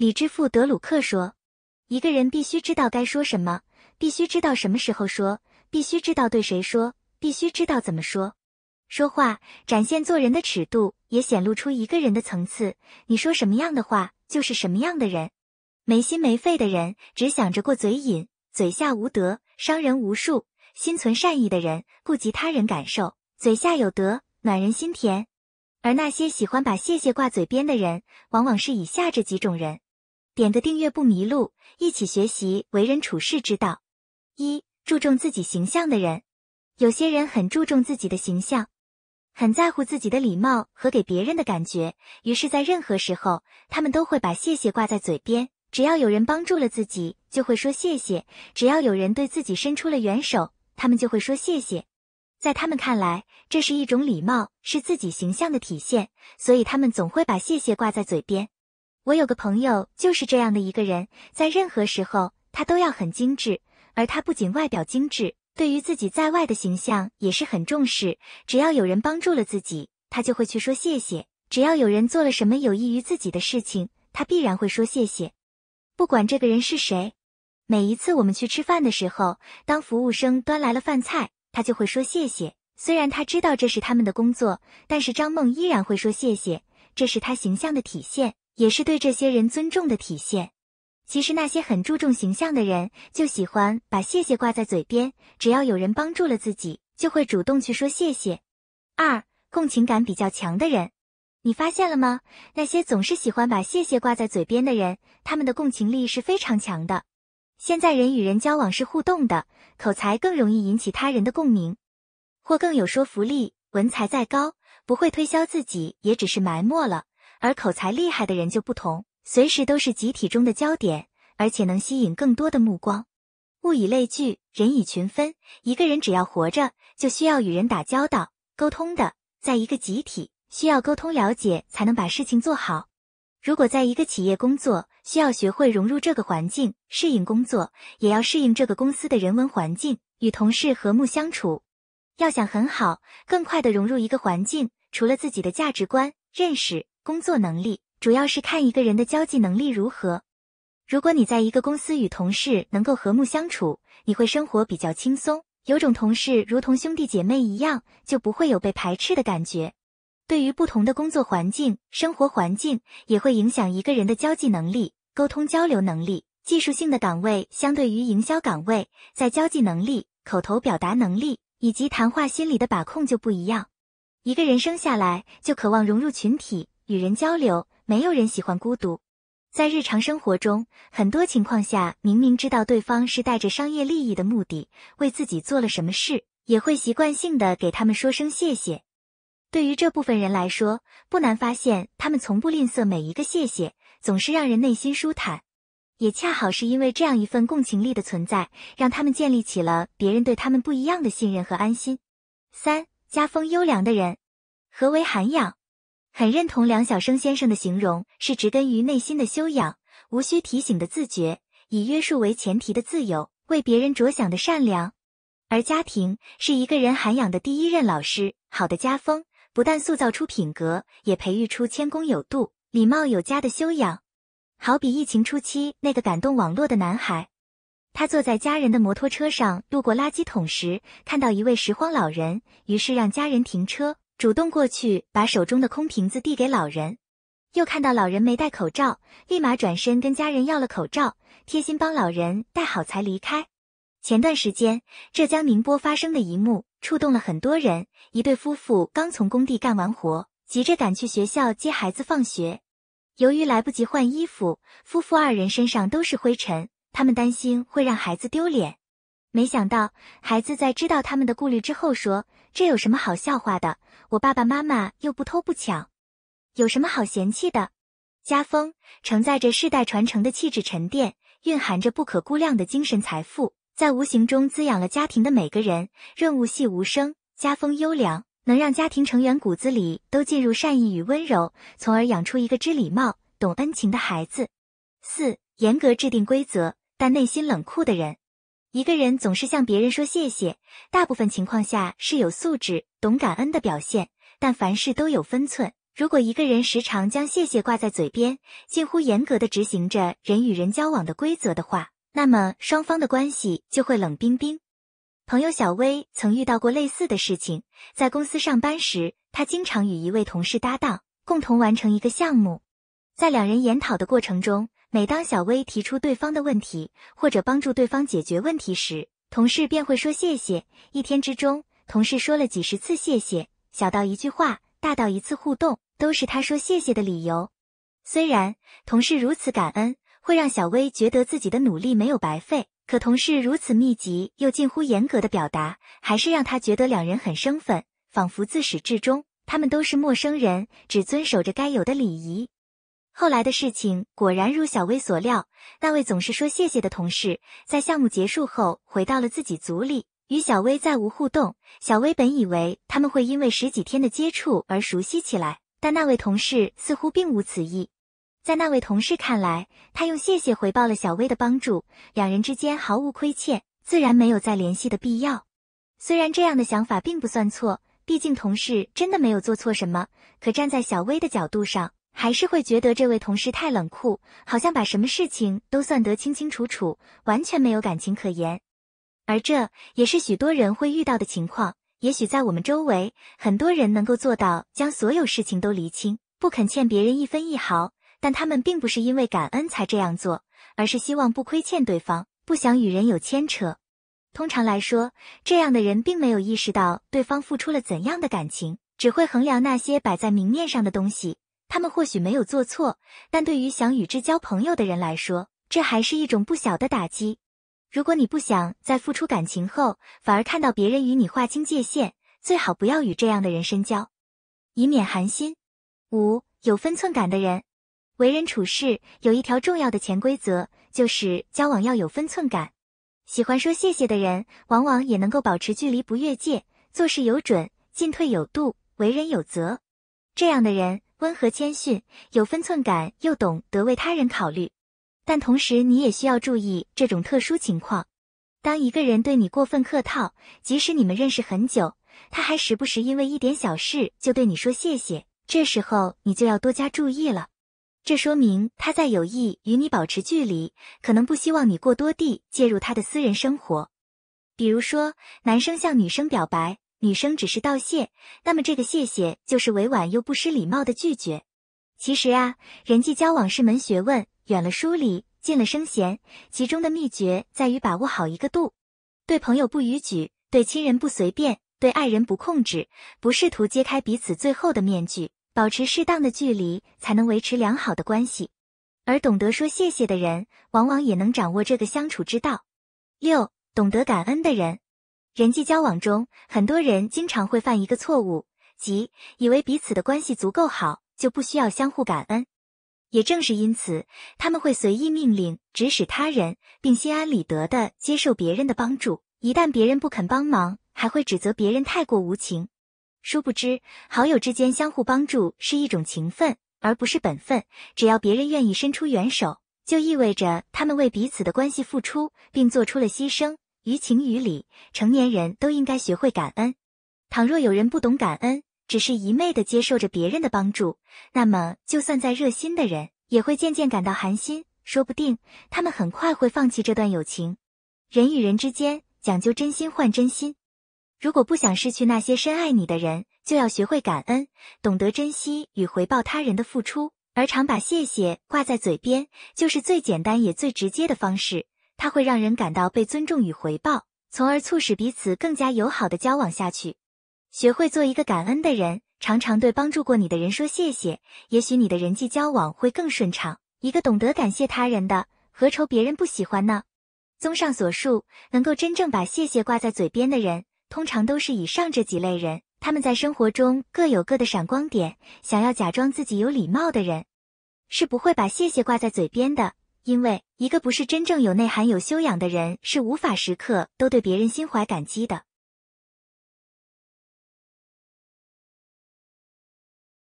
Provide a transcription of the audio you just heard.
李之富·德鲁克说：“一个人必须知道该说什么，必须知道什么时候说，必须知道对谁说，必须知道怎么说。说话展现做人的尺度，也显露出一个人的层次。你说什么样的话，就是什么样的人。没心没肺的人只想着过嘴瘾，嘴下无德，伤人无数；心存善意的人顾及他人感受，嘴下有德，暖人心田。而那些喜欢把谢谢挂嘴边的人，往往是以下这几种人。”点个订阅不迷路，一起学习为人处事之道。一注重自己形象的人，有些人很注重自己的形象，很在乎自己的礼貌和给别人的感觉。于是，在任何时候，他们都会把谢谢挂在嘴边。只要有人帮助了自己，就会说谢谢；只要有人对自己伸出了援手，他们就会说谢谢。在他们看来，这是一种礼貌，是自己形象的体现，所以他们总会把谢谢挂在嘴边。我有个朋友就是这样的一个人，在任何时候他都要很精致。而他不仅外表精致，对于自己在外的形象也是很重视。只要有人帮助了自己，他就会去说谢谢；只要有人做了什么有益于自己的事情，他必然会说谢谢。不管这个人是谁，每一次我们去吃饭的时候，当服务生端来了饭菜，他就会说谢谢。虽然他知道这是他们的工作，但是张梦依然会说谢谢，这是他形象的体现。也是对这些人尊重的体现。其实那些很注重形象的人，就喜欢把谢谢挂在嘴边，只要有人帮助了自己，就会主动去说谢谢。二，共情感比较强的人，你发现了吗？那些总是喜欢把谢谢挂在嘴边的人，他们的共情力是非常强的。现在人与人交往是互动的，口才更容易引起他人的共鸣，或更有说服力。文才再高，不会推销自己，也只是埋没了。而口才厉害的人就不同，随时都是集体中的焦点，而且能吸引更多的目光。物以类聚，人以群分。一个人只要活着，就需要与人打交道、沟通的。在一个集体，需要沟通了解，才能把事情做好。如果在一个企业工作，需要学会融入这个环境，适应工作，也要适应这个公司的人文环境，与同事和睦相处。要想很好、更快的融入一个环境，除了自己的价值观、认识。工作能力主要是看一个人的交际能力如何。如果你在一个公司与同事能够和睦相处，你会生活比较轻松，有种同事如同兄弟姐妹一样，就不会有被排斥的感觉。对于不同的工作环境、生活环境，也会影响一个人的交际能力、沟通交流能力。技术性的岗位相对于营销岗位，在交际能力、口头表达能力以及谈话心理的把控就不一样。一个人生下来就渴望融入群体。与人交流，没有人喜欢孤独。在日常生活中，很多情况下，明明知道对方是带着商业利益的目的，为自己做了什么事，也会习惯性的给他们说声谢谢。对于这部分人来说，不难发现，他们从不吝啬每一个谢谢，总是让人内心舒坦。也恰好是因为这样一份共情力的存在，让他们建立起了别人对他们不一样的信任和安心。三家风优良的人，何为涵养？很认同梁晓声先生的形容，是植根于内心的修养，无需提醒的自觉，以约束为前提的自由，为别人着想的善良。而家庭是一个人涵养的第一任老师，好的家风不但塑造出品格，也培育出谦恭有度、礼貌有加的修养。好比疫情初期那个感动网络的男孩，他坐在家人的摩托车上路过垃圾桶时，看到一位拾荒老人，于是让家人停车。主动过去把手中的空瓶子递给老人，又看到老人没戴口罩，立马转身跟家人要了口罩，贴心帮老人戴好才离开。前段时间，浙江宁波发生的一幕触动了很多人。一对夫妇刚从工地干完活，急着赶去学校接孩子放学，由于来不及换衣服，夫妇二人身上都是灰尘，他们担心会让孩子丢脸。没想到，孩子在知道他们的顾虑之后说。这有什么好笑话的？我爸爸妈妈又不偷不抢，有什么好嫌弃的？家风承载着世代传承的气质沉淀，蕴含着不可估量的精神财富，在无形中滋养了家庭的每个人，润物细无声。家风优良，能让家庭成员骨子里都进入善意与温柔，从而养出一个知礼貌、懂恩情的孩子。四、严格制定规则，但内心冷酷的人。一个人总是向别人说谢谢，大部分情况下是有素质、懂感恩的表现。但凡事都有分寸，如果一个人时常将谢谢挂在嘴边，近乎严格的执行着人与人交往的规则的话，那么双方的关系就会冷冰冰。朋友小薇曾遇到过类似的事情，在公司上班时，她经常与一位同事搭档，共同完成一个项目。在两人研讨的过程中，每当小薇提出对方的问题，或者帮助对方解决问题时，同事便会说谢谢。一天之中，同事说了几十次谢谢，小到一句话，大到一次互动，都是他说谢谢的理由。虽然同事如此感恩，会让小薇觉得自己的努力没有白费，可同事如此密集又近乎严格的表达，还是让他觉得两人很生分，仿佛自始至终他们都是陌生人，只遵守着该有的礼仪。后来的事情果然如小薇所料，那位总是说谢谢的同事在项目结束后回到了自己组里，与小薇再无互动。小薇本以为他们会因为十几天的接触而熟悉起来，但那位同事似乎并无此意。在那位同事看来，他用谢谢回报了小薇的帮助，两人之间毫无亏欠，自然没有再联系的必要。虽然这样的想法并不算错，毕竟同事真的没有做错什么，可站在小薇的角度上。还是会觉得这位同事太冷酷，好像把什么事情都算得清清楚楚，完全没有感情可言。而这也是许多人会遇到的情况。也许在我们周围，很多人能够做到将所有事情都厘清，不肯欠别人一分一毫，但他们并不是因为感恩才这样做，而是希望不亏欠对方，不想与人有牵扯。通常来说，这样的人并没有意识到对方付出了怎样的感情，只会衡量那些摆在明面上的东西。他们或许没有做错，但对于想与之交朋友的人来说，这还是一种不小的打击。如果你不想在付出感情后，反而看到别人与你划清界限，最好不要与这样的人深交，以免寒心。五、有分寸感的人，为人处事有一条重要的潜规则，就是交往要有分寸感。喜欢说谢谢的人，往往也能够保持距离不越界，做事有准，进退有度，为人有责。这样的人。温和谦逊，有分寸感，又懂得为他人考虑，但同时你也需要注意这种特殊情况。当一个人对你过分客套，即使你们认识很久，他还时不时因为一点小事就对你说谢谢，这时候你就要多加注意了。这说明他在有意与你保持距离，可能不希望你过多地介入他的私人生活。比如说，男生向女生表白。女生只是道谢，那么这个谢谢就是委婉又不失礼貌的拒绝。其实啊，人际交往是门学问，远了疏离，近了生嫌，其中的秘诀在于把握好一个度：对朋友不逾矩，对亲人不随便，对爱人不控制，不试图揭开彼此最后的面具，保持适当的距离，才能维持良好的关系。而懂得说谢谢的人，往往也能掌握这个相处之道。六，懂得感恩的人。人际交往中，很多人经常会犯一个错误，即以为彼此的关系足够好就不需要相互感恩。也正是因此，他们会随意命令、指使他人，并心安理得地接受别人的帮助。一旦别人不肯帮忙，还会指责别人太过无情。殊不知，好友之间相互帮助是一种情分，而不是本分。只要别人愿意伸出援手，就意味着他们为彼此的关系付出，并做出了牺牲。于情于理，成年人都应该学会感恩。倘若有人不懂感恩，只是一昧的接受着别人的帮助，那么就算再热心的人，也会渐渐感到寒心。说不定他们很快会放弃这段友情。人与人之间讲究真心换真心，如果不想失去那些深爱你的人，就要学会感恩，懂得珍惜与回报他人的付出。而常把谢谢挂在嘴边，就是最简单也最直接的方式。他会让人感到被尊重与回报，从而促使彼此更加友好的交往下去。学会做一个感恩的人，常常对帮助过你的人说谢谢，也许你的人际交往会更顺畅。一个懂得感谢他人的，何愁别人不喜欢呢？综上所述，能够真正把谢谢挂在嘴边的人，通常都是以上这几类人。他们在生活中各有各的闪光点。想要假装自己有礼貌的人，是不会把谢谢挂在嘴边的。因为一个不是真正有内涵、有修养的人，是无法时刻都对别人心怀感激的。